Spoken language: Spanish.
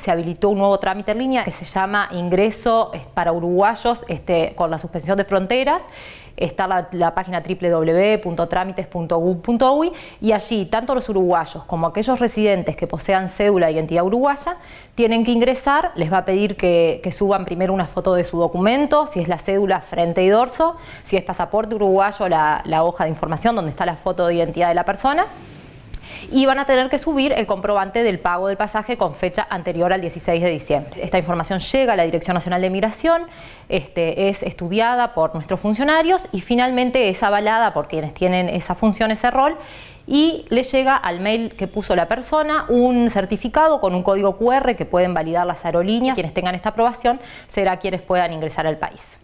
se habilitó un nuevo trámite en línea que se llama Ingreso para Uruguayos este, con la suspensión de fronteras. Está la, la página www.tramites.gub.uy y allí tanto los uruguayos como aquellos residentes que posean cédula de identidad uruguaya tienen que ingresar, les va a pedir que, suban primero una foto de su documento, si es la cédula frente y dorso, si es pasaporte uruguayo la, la hoja de información donde está la foto de identidad de la persona y van a tener que subir el comprobante del pago del pasaje con fecha anterior al 16 de diciembre. Esta información llega a la Dirección Nacional de Migración, este, es estudiada por nuestros funcionarios y finalmente es avalada por quienes tienen esa función, ese rol y le llega al mail que puso la persona un certificado con un código QR que pueden validar las aerolíneas. Quienes tengan esta aprobación será quienes puedan ingresar al país.